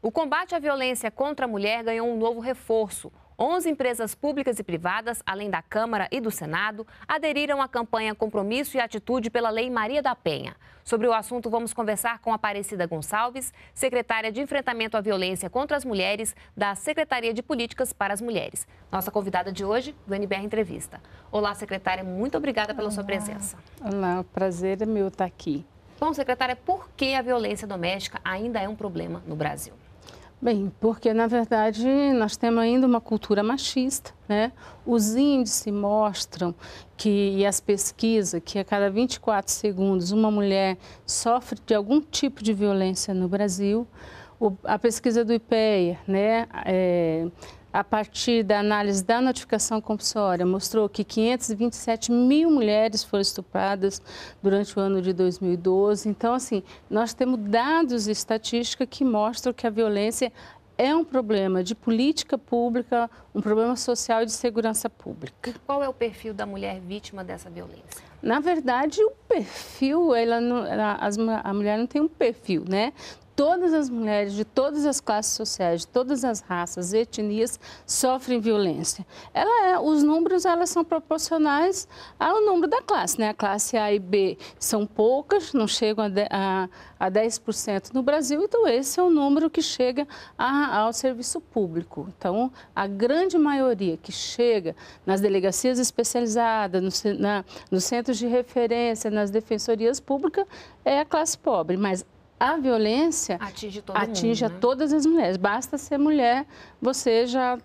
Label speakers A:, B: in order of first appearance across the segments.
A: O combate à violência contra a mulher ganhou um novo reforço. 11 empresas públicas e privadas, além da Câmara e do Senado, aderiram à campanha Compromisso e Atitude pela Lei Maria da Penha. Sobre o assunto, vamos conversar com Aparecida Gonçalves, secretária de Enfrentamento à Violência contra as Mulheres da Secretaria de Políticas para as Mulheres. Nossa convidada de hoje do NBR Entrevista. Olá, secretária, muito obrigada pela Olá. sua presença. Olá, o prazer é meu estar aqui. Bom, secretária, por que a violência doméstica ainda é um problema no Brasil?
B: Bem, porque na verdade nós temos ainda uma cultura machista, né? Os índices mostram que, e as pesquisas, que a cada 24 segundos uma mulher sofre de algum tipo de violência no Brasil. O, a pesquisa do IPEA, né? É, a partir da análise da notificação compulsória, mostrou que 527 mil mulheres foram estupradas durante o ano de 2012. Então, assim, nós temos dados e estatística que mostram que a violência é um problema de política pública, um problema social e de segurança pública.
A: E qual é o perfil da mulher vítima dessa violência?
B: Na verdade, o perfil, ela não, a, a mulher não tem um perfil, né? todas as mulheres de todas as classes sociais, de todas as raças, etnias sofrem violência. Ela é, os números elas são proporcionais ao número da classe, né? A classe A e B são poucas, não chegam a, a, a 10% no Brasil, então esse é o número que chega a, ao serviço público. Então, a grande maioria que chega nas delegacias especializadas, no, na, nos centros de referência, nas defensorias públicas, é a classe pobre, mas a violência atinge, atinge mundo, a né? todas as mulheres. Basta ser mulher, você já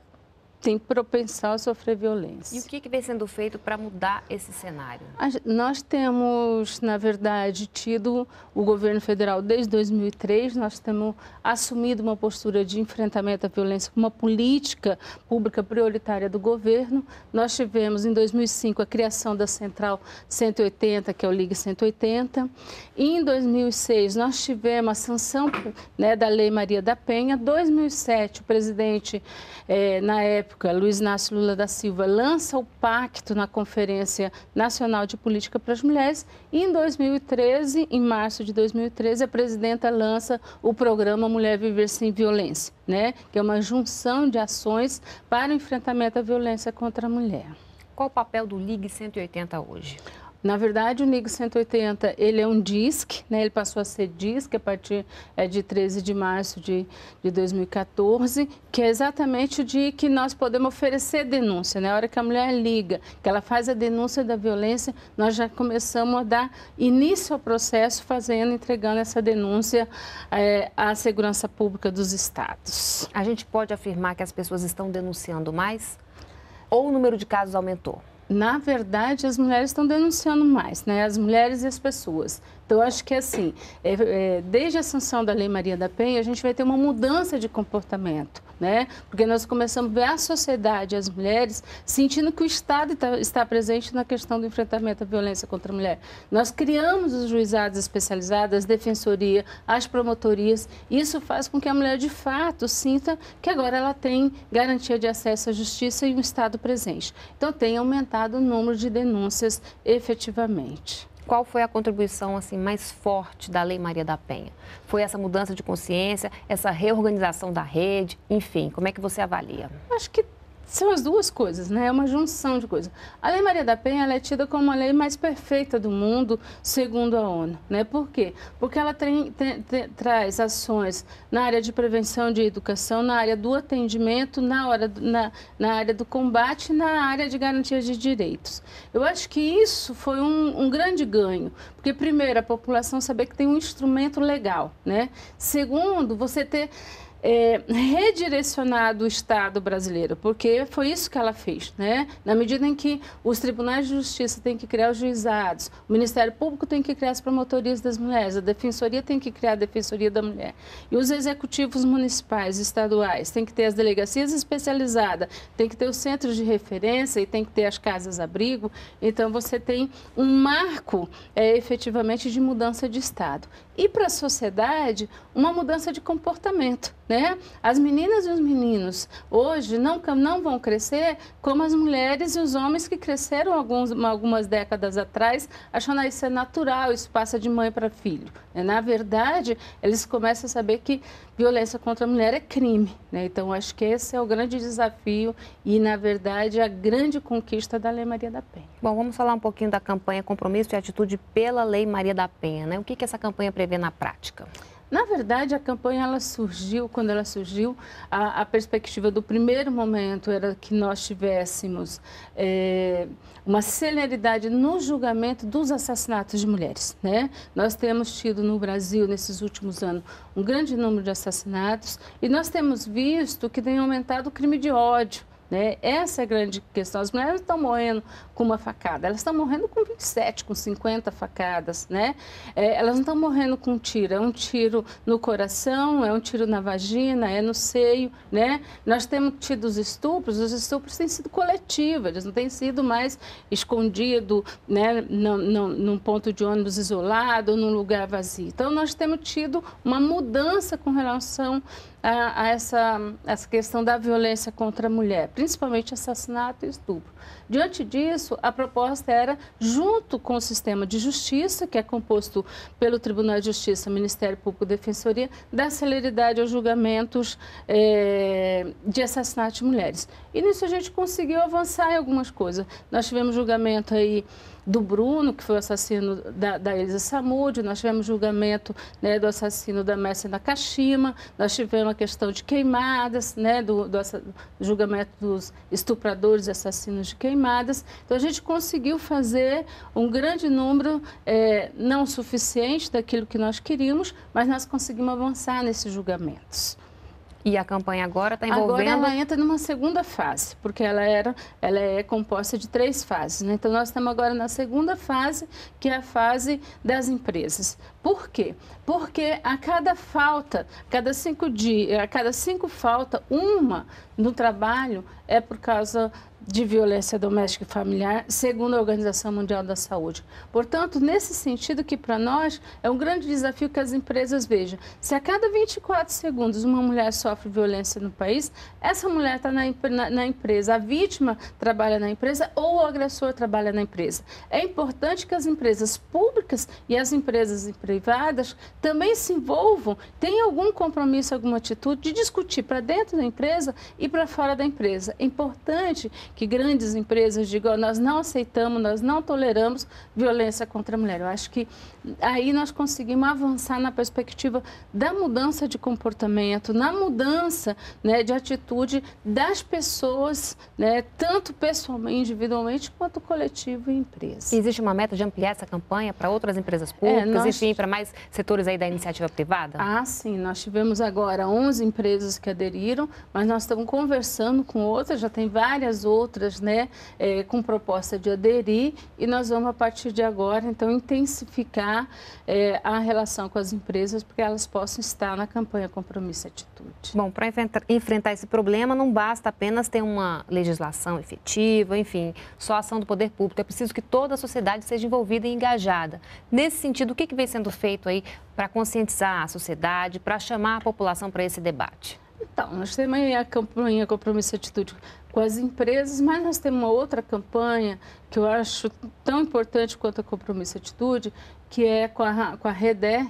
B: tem propensão a sofrer violência.
A: E o que, que vem sendo feito para mudar esse cenário?
B: Nós temos, na verdade, tido o governo federal desde 2003, nós temos assumido uma postura de enfrentamento à violência como uma política pública prioritária do governo. Nós tivemos, em 2005, a criação da Central 180, que é o Ligue 180. E em 2006, nós tivemos a sanção né, da Lei Maria da Penha. 2007, o presidente, eh, na época, época, Luiz Inácio Lula da Silva lança o pacto na Conferência Nacional de Política para as Mulheres e em 2013, em março de 2013, a presidenta lança o programa Mulher Viver Sem Violência, né? que é uma junção de ações para o enfrentamento à violência contra a mulher. Qual o papel do Ligue
A: 180 hoje?
B: Na verdade, o NIG 180 ele é um DISC, né? ele passou a ser DISC a partir é, de 13 de março de, de 2014, que é exatamente o dia que nós podemos oferecer denúncia. Na né? hora que a mulher liga, que ela faz a denúncia da violência, nós já começamos a dar início ao processo fazendo, entregando essa denúncia
A: é, à segurança pública dos estados. A gente pode afirmar que as pessoas estão denunciando mais? Ou o número de casos aumentou?
B: na verdade, as mulheres estão denunciando mais, né? As mulheres e as pessoas. Então, acho que assim, é, é, desde a sanção da Lei Maria da Penha, a gente vai ter uma mudança de comportamento, né? Porque nós começamos a ver a sociedade, as mulheres, sentindo que o Estado está, está presente na questão do enfrentamento à violência contra a mulher. Nós criamos os juizados especializados, as defensoria, as promotorias. Isso faz com que a mulher, de fato, sinta que agora ela tem garantia de acesso à justiça e um Estado presente. Então, tem aumentado o número de denúncias
A: efetivamente qual foi a contribuição assim mais forte da Lei Maria da Penha? Foi essa mudança de consciência, essa reorganização da rede, enfim, como é que você avalia? Acho que
B: são as duas coisas, né? É uma junção de coisas. A Lei Maria da Penha é tida como a lei mais perfeita do mundo, segundo a ONU, né? Por quê? Porque ela tem, tem, tem, traz ações na área de prevenção de educação, na área do atendimento, na, hora, na, na área do combate, na área de garantia de direitos. Eu acho que isso foi um, um grande ganho, porque primeiro a população saber que tem um instrumento legal, né? Segundo, você ter é, redirecionado o Estado brasileiro, porque foi isso que ela fez, né? Na medida em que os tribunais de justiça têm que criar os juizados, o Ministério Público tem que criar as promotorias das mulheres, a Defensoria tem que criar a Defensoria da Mulher, e os executivos municipais, estaduais, tem que ter as delegacias especializadas, tem que ter os centros de referência e tem que ter as casas-abrigo. Então, você tem um marco, é, efetivamente, de mudança de Estado. E para a sociedade, uma mudança de comportamento, né? né? As meninas e os meninos hoje não, não vão crescer como as mulheres e os homens que cresceram alguns, algumas décadas atrás, achando isso é natural, isso passa de mãe para filho. Né? Na verdade, eles começam a saber que violência contra a mulher é crime. Né? Então, acho que esse é o grande desafio
A: e, na verdade, a grande conquista da Lei Maria da Penha. Bom, vamos falar um pouquinho da campanha Compromisso e Atitude pela Lei Maria da Penha. Né? O que, que essa campanha prevê na prática?
B: Na verdade, a campanha ela surgiu, quando ela surgiu, a, a perspectiva do primeiro momento era que nós tivéssemos é, uma celeridade no julgamento dos assassinatos de mulheres. Né? Nós temos tido no Brasil, nesses últimos anos, um grande número de assassinatos e nós temos visto que tem aumentado o crime de ódio. Né? Essa é a grande questão. As mulheres estão morrendo com uma facada, elas estão morrendo com 27, com 50 facadas. Né? É, elas não estão morrendo com um tiro, é um tiro no coração, é um tiro na vagina, é no seio. Né? Nós temos tido os estupros, os estupros têm sido coletivos, eles não têm sido mais escondido né, num, num ponto de ônibus isolado, num lugar vazio. Então, nós temos tido uma mudança com relação a, a essa, essa questão da violência contra a mulher principalmente assassinato e estupro. Diante disso, a proposta era, junto com o sistema de justiça, que é composto pelo Tribunal de Justiça, Ministério Público e Defensoria, dar celeridade aos julgamentos é, de assassinato de mulheres. E nisso a gente conseguiu avançar em algumas coisas. Nós tivemos julgamento aí do Bruno, que foi o assassino da, da Elisa Samud, nós tivemos julgamento né, do assassino da Messi Nakashima, nós tivemos a questão de queimadas, né, do, do julgamento dos estupradores, assassinos de queimadas. Então, a gente conseguiu fazer um grande número, é, não suficiente daquilo que nós queríamos, mas nós conseguimos avançar nesses julgamentos.
A: E a campanha agora está envolvendo... Agora ela
B: entra numa segunda fase, porque ela, era, ela é composta de três fases. Né? Então, nós estamos agora na segunda fase, que é a fase das empresas. Por quê? Porque a cada falta, cada cinco dias, a cada cinco falta, uma no trabalho é por causa de violência doméstica e familiar, segundo a Organização Mundial da Saúde. Portanto, nesse sentido que para nós é um grande desafio que as empresas vejam. Se a cada 24 segundos uma mulher sofre violência no país, essa mulher está na, na, na, empresa, a vítima trabalha na empresa ou o agressor trabalha na empresa. É importante que as empresas públicas e as empresas privadas também se envolvam, tenham algum compromisso, alguma atitude de discutir para dentro da empresa e para fora da empresa. É importante que grandes empresas digam nós não aceitamos, nós não toleramos violência contra a mulher. Eu acho que aí nós conseguimos avançar na perspectiva da mudança de comportamento, na mudança né, de atitude das pessoas,
A: né, tanto pessoalmente, individualmente, quanto coletivo e empresa. Existe uma meta de ampliar essa campanha para outras empresas é, públicas, é, nós... enfim, para mais setores aí da iniciativa privada? Ah, sim. Nós tivemos agora
B: 11 empresas que aderiram, mas nós
A: estamos conversando com outras, já
B: tem várias outras outras, né, é, com proposta de aderir e nós vamos a partir de agora, então, intensificar é, a relação com as empresas para que elas possam estar
A: na campanha Compromisso e Atitude. Bom, para enfrentar esse problema não basta apenas ter uma legislação efetiva, enfim, só a ação do poder público, é preciso que toda a sociedade seja envolvida e engajada. Nesse sentido, o que, que vem sendo feito aí para conscientizar a sociedade, para chamar a população para esse debate? Então, nós temos aí a campanha
B: Compromisso e Atitude com as empresas, mas nós temos uma outra campanha que eu acho tão importante quanto a Compromisso e Atitude, que é com a, com a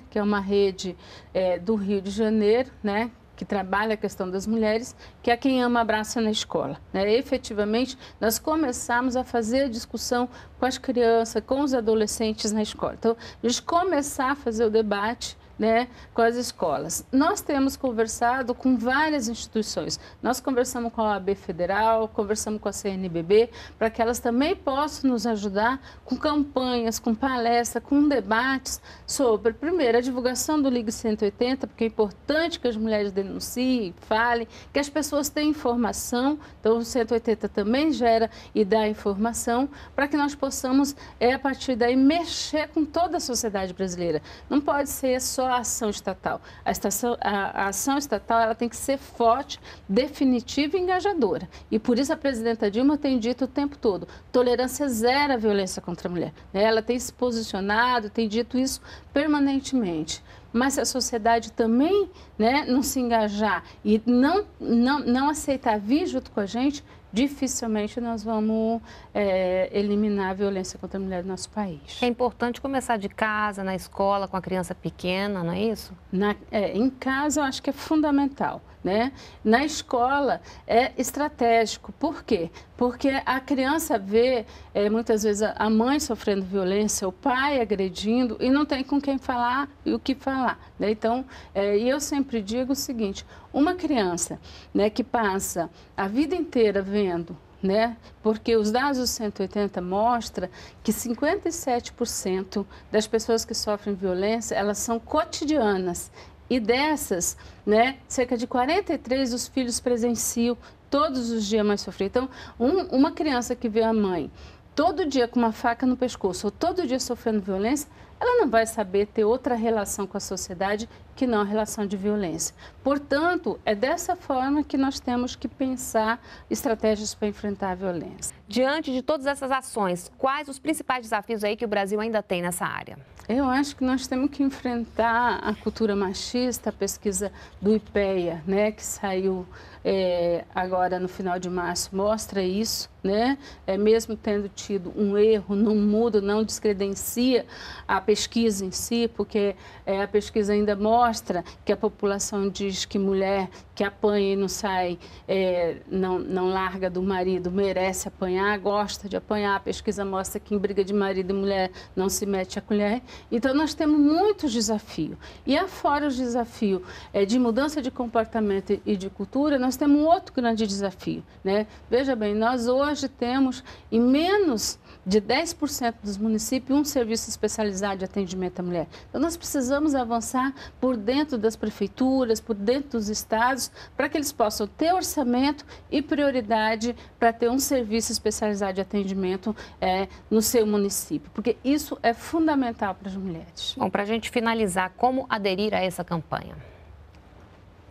B: que é uma rede é, do Rio de Janeiro, né? que trabalha a questão das mulheres, que é quem ama abraça na escola. Né? E, efetivamente, nós começamos a fazer a discussão com as crianças, com os adolescentes na escola. Então, a gente começar a fazer o debate né, com as escolas. Nós temos conversado com várias instituições. Nós conversamos com a AB Federal, conversamos com a CNBB, para que elas também possam nos ajudar com campanhas, com palestras, com debates sobre, primeiro, a divulgação do Ligue 180, porque é importante que as mulheres denunciem, falem, que as pessoas tenham informação. Então, o 180 também gera e dá informação para que nós possamos, é, a partir daí, mexer com toda a sociedade brasileira. Não pode ser só a ação estatal. A, estação, a, a ação estatal ela tem que ser forte, definitiva e engajadora. E por isso a presidenta Dilma tem dito o tempo todo: tolerância zero à violência contra a mulher. Né? Ela tem se posicionado, tem dito isso permanentemente mas se a sociedade também né, não se engajar e não, não, não aceitar vir junto com a gente, dificilmente nós vamos é, eliminar a violência contra a mulher no nosso país. É importante começar de casa, na escola, com a criança pequena, não é isso? Na, é, em casa, eu acho que é fundamental. Né? Na escola é estratégico. Por quê? Porque a criança vê é, muitas vezes a mãe sofrendo violência, o pai agredindo e não tem com quem falar e o que falar. Né? Então, é, eu sempre digo o seguinte: uma criança né, que passa a vida inteira vendo né? Porque os dados 180 mostra que 57% das pessoas que sofrem violência, elas são cotidianas. E dessas, né, cerca de 43 os filhos presenciam todos os dias mais sofrer. Então, um, uma criança que vê a mãe todo dia com uma faca no pescoço ou todo dia sofrendo violência, ela não vai saber ter outra relação com a sociedade que não a relação de violência. Portanto, é dessa forma que nós temos que pensar estratégias para enfrentar a violência.
A: Diante de todas essas ações, quais os principais desafios aí que o Brasil ainda tem nessa área?
B: Eu acho que nós temos que enfrentar a cultura machista, a pesquisa do IPEA, né, que saiu é, agora no final de março, mostra isso, né? É, mesmo tendo tido um erro, não muda, não descredencia a pesquisa em si, porque é, a pesquisa ainda mostra mostra que a população diz que mulher que apanha e não sai, é, não, não larga do marido, merece apanhar, gosta de apanhar. A pesquisa mostra que em briga de marido e mulher não se mete a colher. Então, nós temos muitos desafios. E afora os desafios é, de mudança de comportamento e de cultura, nós temos um outro grande desafio. Né? Veja bem, nós hoje temos em menos de 10% dos municípios um serviço especializado de atendimento à mulher. Então, nós precisamos avançar por por dentro das prefeituras, por dentro dos estados, para que eles possam ter orçamento e prioridade para ter um serviço especializado de atendimento é, no seu município, porque isso
A: é fundamental para as mulheres. Bom, para a gente finalizar, como aderir a essa campanha?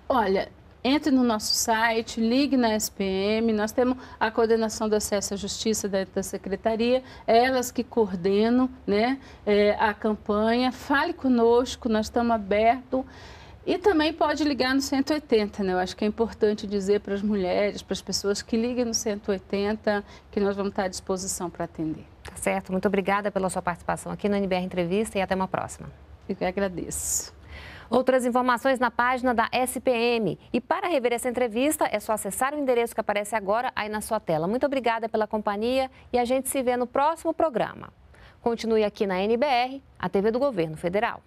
B: Olha, entre no nosso site, ligue na SPM, nós temos a coordenação do acesso à justiça da, da secretaria, elas que coordenam né, é, a campanha. Fale conosco, nós estamos abertos. E também pode ligar no 180, né? Eu acho que é importante dizer para as mulheres, para as pessoas que liguem no
A: 180, que nós vamos estar à disposição para atender. Tá certo. Muito obrigada pela sua participação aqui no NBR Entrevista e até uma próxima. Eu que agradeço. Outras informações na página da SPM. E para rever essa entrevista, é só acessar o endereço que aparece agora aí na sua tela. Muito obrigada pela companhia e a gente se vê no próximo programa. Continue aqui na NBR, a TV do Governo Federal.